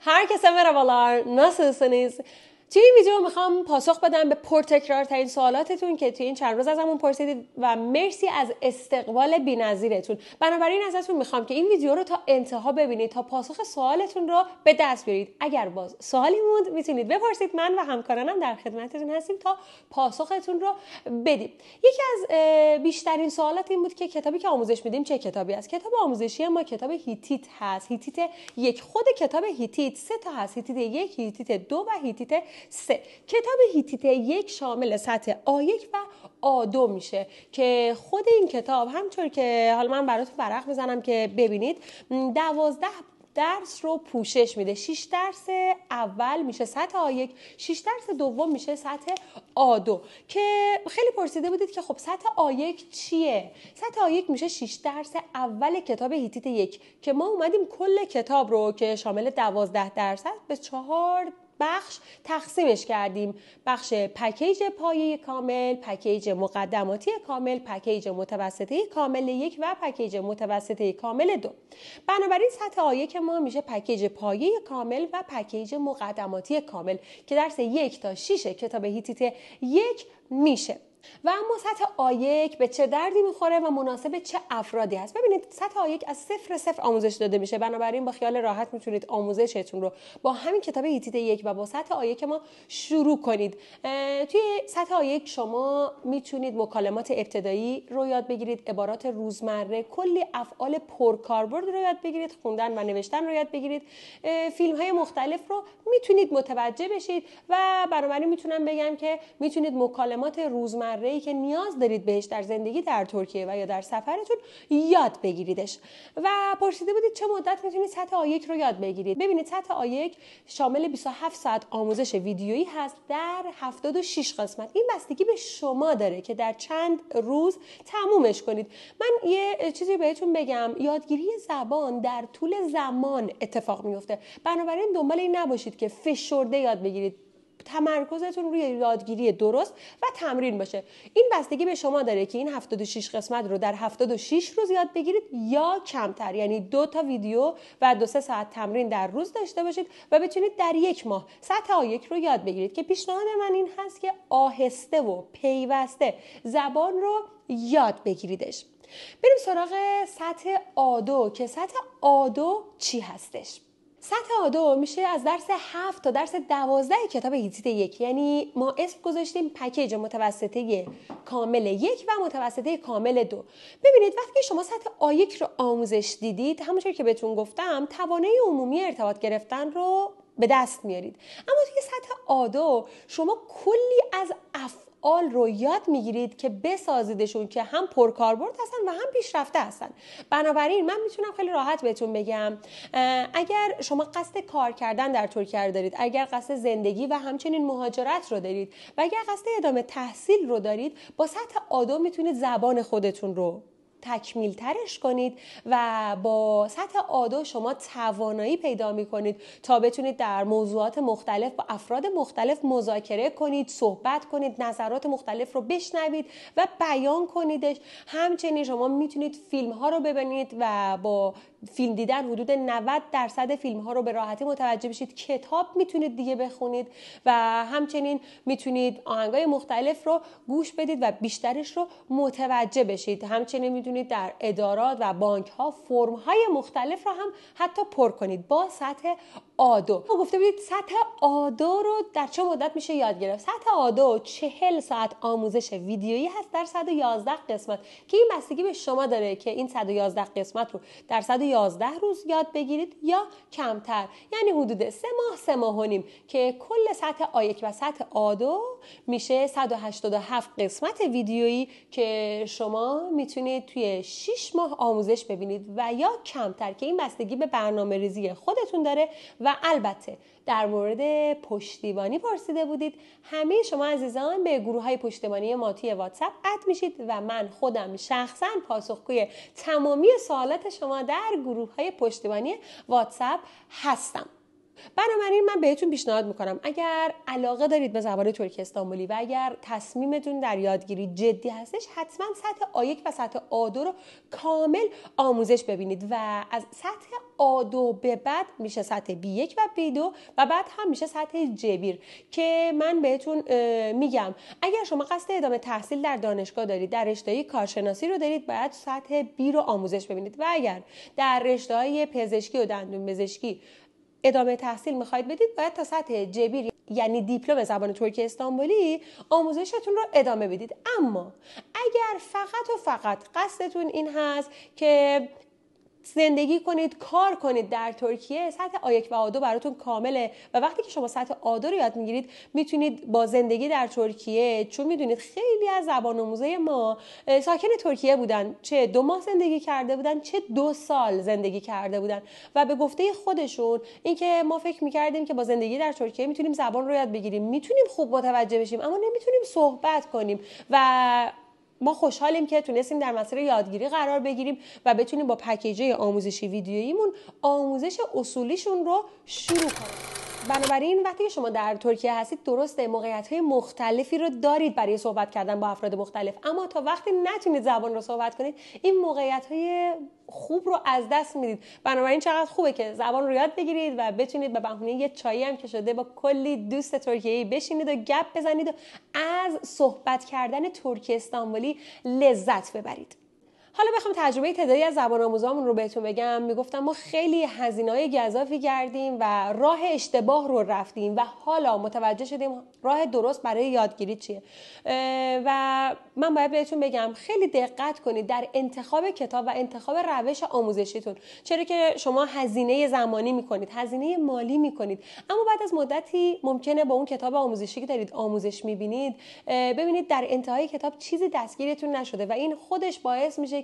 Herkese merhabalar. Nasılsınız? توی این ویدیو میخوام پاسخ بدم به پرتکرار ترین سوالاتتون که توی این چند روز ازمون پرسیدید و مرسی از استقبال بینظیرتون بنابراین ازتون میخوام که این ویدیو رو تا انتها ببینید تا پاسخ سوالتون رو به دست بیارید اگر باز سوالی موند میتونید بپرسید من و همکارانم در خدمتتون هستیم تا پاسختون رو بدیم یکی از بیشترین سوالات این بود که کتابی که آموزش میدیم چه کتابی است کتاب آموزشی ما کتاب هیتیت هست هیتیت یک خود کتاب هیتیت سه تا هست هیتیت یک هیتیت دو و هیتیت سه کتاب هیتیت یک شامل سطح آیک و آدو میشه که خود این کتاب همطور که حالا من براتون ورق میزنم که ببینید دوازده درس رو پوشش میده 6 درس اول میشه سطح آ1 6 درس دوم میشه سطح آ2 که خیلی پرسیده بودید که خب سطح آ1 چیه سطح آ1 میشه 6 درس اول کتاب هیتیت 1 که ما اومدیم کل کتاب رو که شامل 12 درس هست به 4 بخش تقسیمش کردیم بخش پکیج پایه کامل پکیج مقدماتی کامل پکیج متوسطه کامل یک و پکیج متوسطه کامل دو بنابراین سطح آیه که ما میشه پکیج پایه کامل و پکیج مقدماتی کامل که درس یک تا 6 کتاب هیتیت یک میشه و اما سطح آیک به چه دردی میخوره و مناسب چه افرادی هست ببینید سطح آیک از صفر صفر آموزش داده میشه بنابراین با خیال راحت میتونید آموزشتون رو با همین کتاب هیتیت یک و با سطح آیک ما شروع کنید توی سطح آیک شما میتونید مکالمات ابتدایی رو یاد بگیرید عبارات روزمره کلی افعال پرکاربرد رو یاد بگیرید خوندن و نوشتن رو یاد بگیرید فیلم های مختلف رو میتونید متوجه بشید و بنابراین میتونم بگم که میتونید مکالمات روزمره ای که نیاز دارید بهش در زندگی در ترکیه و یا در سفرتون یاد بگیریدش و پرسیده بودید چه مدت میتونید سطح آیک رو یاد بگیرید ببینید سطح آیک شامل 27 ساعت آموزش ویدیویی هست در 76 قسمت این بستگی به شما داره که در چند روز تمومش کنید من یه چیزی بهتون بگم یادگیری زبان در طول زمان اتفاق میفته بنابراین دنبال این نباشید که فشرده یاد بگیرید تمرکزتون روی یادگیری درست و تمرین باشه این بستگی به شما داره که این 76 قسمت رو در 76 روز یاد بگیرید یا کمتر یعنی دو تا ویدیو و دو سه ساعت تمرین در روز داشته باشید و بتونید در یک ماه سطح آیک رو یاد بگیرید که پیشنهاد من این هست که آهسته و پیوسته زبان رو یاد بگیریدش بریم سراغ سطح آدو که سطح آدو چی هستش سطح آدو میشه از درس 7 تا درس 12 کتاب هیتیت یک یعنی ما اسم گذاشتیم پکیج متوسطه کامل یک و متوسطه کامل دو ببینید وقتی شما سطح آیک رو آموزش دیدید همونطور که بهتون گفتم توانایی عمومی ارتباط گرفتن رو به دست میارید اما توی سطح آدو شما کلی از افعال رو یاد میگیرید که بسازیدشون که هم پرکاربرد هستن و هم پیشرفته هستن بنابراین من میتونم خیلی راحت بهتون بگم اگر شما قصد کار کردن در ترکیه رو دارید اگر قصد زندگی و همچنین مهاجرت رو دارید و اگر قصد ادامه تحصیل رو دارید با سطح آدو میتونید زبان خودتون رو تکمیل ترش کنید و با سطح آدو شما توانایی پیدا می کنید تا بتونید در موضوعات مختلف با افراد مختلف مذاکره کنید صحبت کنید نظرات مختلف رو بشنوید و بیان کنیدش همچنین شما میتونید فیلم ها رو ببینید و با فیلم دیدن حدود 90 درصد فیلم ها رو به راحتی متوجه بشید کتاب میتونید دیگه بخونید و همچنین میتونید های مختلف رو گوش بدید و بیشترش رو متوجه بشید همچنین میتونید در ادارات و بانک ها فرم های مختلف رو هم حتی پر کنید با سطح آدو ما گفته بودید سطح آدو رو در چه مدت میشه یاد گرفت سطح آدو چهل ساعت آموزش ویدیویی هست در 111 قسمت که این بستگی به شما داره که این 111 قسمت رو در یازده روز یاد بگیرید یا کمتر یعنی حدود سه ماه سه ماه و نیم که کل سطح آیک و سطح آدو میشه 187 قسمت ویدیویی که شما میتونید توی 6 ماه آموزش ببینید و یا کمتر که این بستگی به برنامه ریزی خودتون داره و البته در مورد پشتیبانی پرسیده بودید همه شما عزیزان به گروه های پشتیبانی ما توی واتساپ اد میشید و من خودم شخصا پاسخگوی تمامی سوالات شما در گروه های پشتیبانی واتساپ هستم بنابراین من بهتون پیشنهاد میکنم اگر علاقه دارید به زبان ترکی استانبولی و اگر تصمیمتون در یادگیری جدی هستش حتما سطح آیک و سطح آدو رو کامل آموزش ببینید و از سطح آدو به بعد میشه سطح B1 و B2 و بعد هم میشه سطح جبیر که من بهتون میگم اگر شما قصد ادامه تحصیل در دانشگاه دارید در رشته کارشناسی رو دارید باید سطح B رو آموزش ببینید و اگر در رشته پزشکی و دندون پزشکی ادامه تحصیل میخواید بدید باید تا سطح جبیر یعنی دیپلم زبان ترکی استانبولی آموزشتون رو ادامه بدید اما اگر فقط و فقط قصدتون این هست که زندگی کنید کار کنید در ترکیه سطح آیک و آدو براتون کامله و وقتی که شما سطح آدو رو یاد میگیرید میتونید با زندگی در ترکیه چون میدونید خیلی از زبان آموزه ما ساکن ترکیه بودن چه دو ماه زندگی کرده بودن چه دو سال زندگی کرده بودن و به گفته خودشون اینکه ما فکر میکردیم که با زندگی در ترکیه میتونیم زبان رو یاد بگیریم میتونیم خوب متوجه بشیم اما نمیتونیم صحبت کنیم و ما خوشحالیم که تونستیم در مسیر یادگیری قرار بگیریم و بتونیم با پکیجه آموزشی ویدیوییمون آموزش اصولیشون رو شروع کنیم بنابراین وقتی شما در ترکیه هستید درسته موقعیت های مختلفی رو دارید برای صحبت کردن با افراد مختلف اما تا وقتی نتونید زبان رو صحبت کنید این موقعیت های خوب رو از دست میدید بنابراین چقدر خوبه که زبان رو یاد بگیرید و بتونید به بهونه یه چایی هم که شده با کلی دوست ای بشینید و گپ بزنید و از صحبت کردن ترکیه استانبولی لذت ببرید حالا بخوام تجربه تعدادی از زبان آموزامون رو بهتون بگم میگفتم ما خیلی هزینه های گذافی کردیم و راه اشتباه رو رفتیم و حالا متوجه شدیم راه درست برای یادگیری چیه و من باید بهتون بگم خیلی دقت کنید در انتخاب کتاب و انتخاب روش آموزشیتون چرا که شما هزینه زمانی میکنید هزینه مالی میکنید اما بعد از مدتی ممکنه با اون کتاب آموزشی که دارید آموزش میبینید ببینید در انتهای کتاب چیزی دستگیرتون نشده و این خودش باعث میشه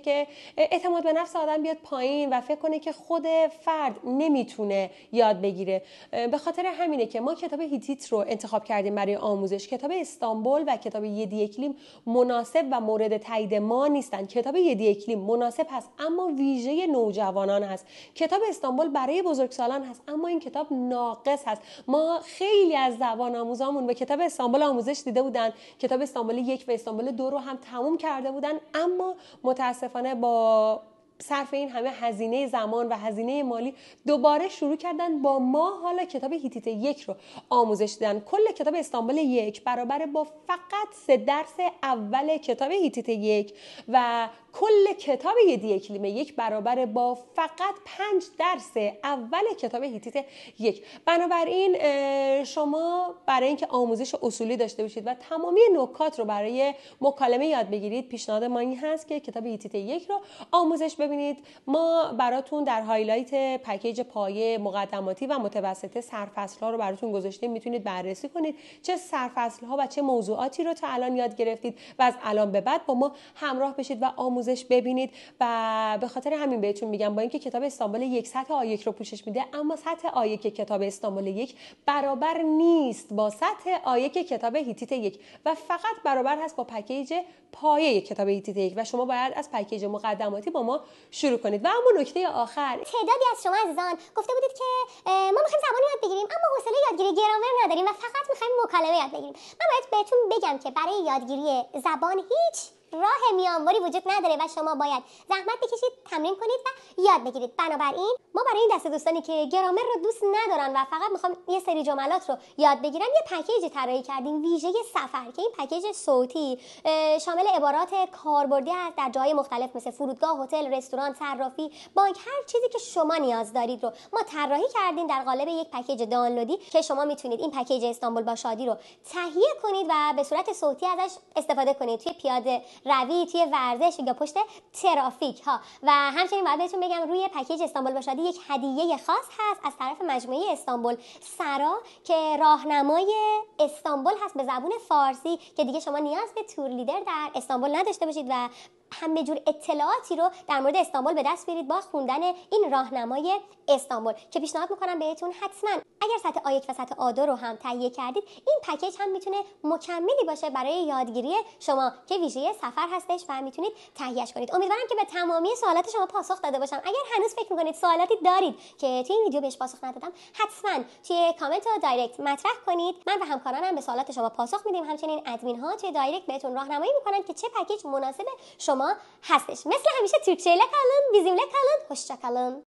اعتماد به نفس آدم بیاد پایین و فکر کنه که خود فرد نمیتونه یاد بگیره به خاطر همینه که ما کتاب هیتیت رو انتخاب کردیم برای آموزش کتاب استانبول و کتاب یدی اکلیم مناسب و مورد تایید ما نیستن کتاب یدی اکلیم مناسب هست اما ویژه نوجوانان هست کتاب استانبول برای بزرگسالان هست اما این کتاب ناقص هست ما خیلی از زبان آموزامون به کتاب استانبول آموزش دیده بودن کتاب استانبول یک و استانبول دو رو هم تموم کرده بودن اما متاسفانه با صرف این همه هزینه زمان و هزینه مالی دوباره شروع کردن با ما حالا کتاب هیتیت یک رو آموزش دادن کل کتاب استانبول یک برابر با فقط سه درس اول کتاب هیتیت یک و کل کتاب یدی کلیمه یک برابر با فقط پنج درس اول کتاب هیتیت یک بنابراین شما برای اینکه آموزش اصولی داشته باشید و تمامی نکات رو برای مکالمه یاد بگیرید پیشنهاد ما این هست که کتاب ایتیت یک رو آموزش ببینید ما براتون در هایلایت پکیج پایه مقدماتی و متوسطه سرفصل ها رو براتون گذاشتیم میتونید بررسی کنید چه سرفصل ها و چه موضوعاتی رو تا الان یاد گرفتید و از الان به بعد با ما همراه بشید و آموزش ببینید و به خاطر همین بهتون میگم با اینکه کتاب استانبول یک سطح آیک رو پوشش میده اما سطح آیک کتاب استانبول یک برابر نیست با سطح آیه کتاب هیتیت یک و فقط برابر هست با پکیج پایه کتاب هیتیت یک و شما باید از پکیج مقدماتی با ما شروع کنید و اما نکته آخر تعدادی از شما عزیزان گفته بودید که ما میخوایم زبان یاد بگیریم اما حوصله یادگیری گرامر نداریم و فقط میخوایم مکالمه یاد بگیریم من باید بهتون بگم که برای یادگیری زبان هیچ راه میانبری وجود نداره و شما باید زحمت بکشید تمرین کنید و یاد بگیرید بنابراین ما برای این دسته دوستانی که گرامر رو دوست ندارن و فقط میخوام یه سری جملات رو یاد بگیرن یه پکیج طراحی کردیم ویژه سفر که این پکیج صوتی شامل عبارات کاربردی هست در جای مختلف مثل فرودگاه هتل رستوران صرافی بانک هر چیزی که شما نیاز دارید رو ما طراحی کردیم در قالب یک پکیج دانلودی که شما میتونید این پکیج استانبول با شادی رو تهیه کنید و به صورت صوتی ازش استفاده کنید توی پیاده روی توی ورزش یا پشت ترافیک ها و همچنین باید بهتون بگم روی پکیج استانبول باشادی یک هدیه خاص هست از طرف مجموعه استانبول سرا که راهنمای استانبول هست به زبون فارسی که دیگه شما نیاز به تور لیدر در استانبول نداشته باشید و همه جور اطلاعاتی رو در مورد استانبول به دست بیارید با خوندن این راهنمای استانبول که پیشنهاد میکنم بهتون حتما اگر سطح آ و سطح آ رو هم تهیه کردید این پکیج هم میتونه مکملی باشه برای یادگیری شما که ویژه سفر هستش و میتونید تهیهش کنید امیدوارم که به تمامی سوالات شما پاسخ داده باشم اگر هنوز فکر میکنید سوالاتی دارید که توی این ویدیو بهش پاسخ ندادم حتما توی کامنت و دایرکت مطرح کنید من و همکارانم به سوالات شما پاسخ میدیم همچنین ادمین ها توی دایرکت بهتون راهنمایی میکنن که چه پکیج مناسب شما هستش مثل همیشه ترکچه لکالن بیزیم لکالن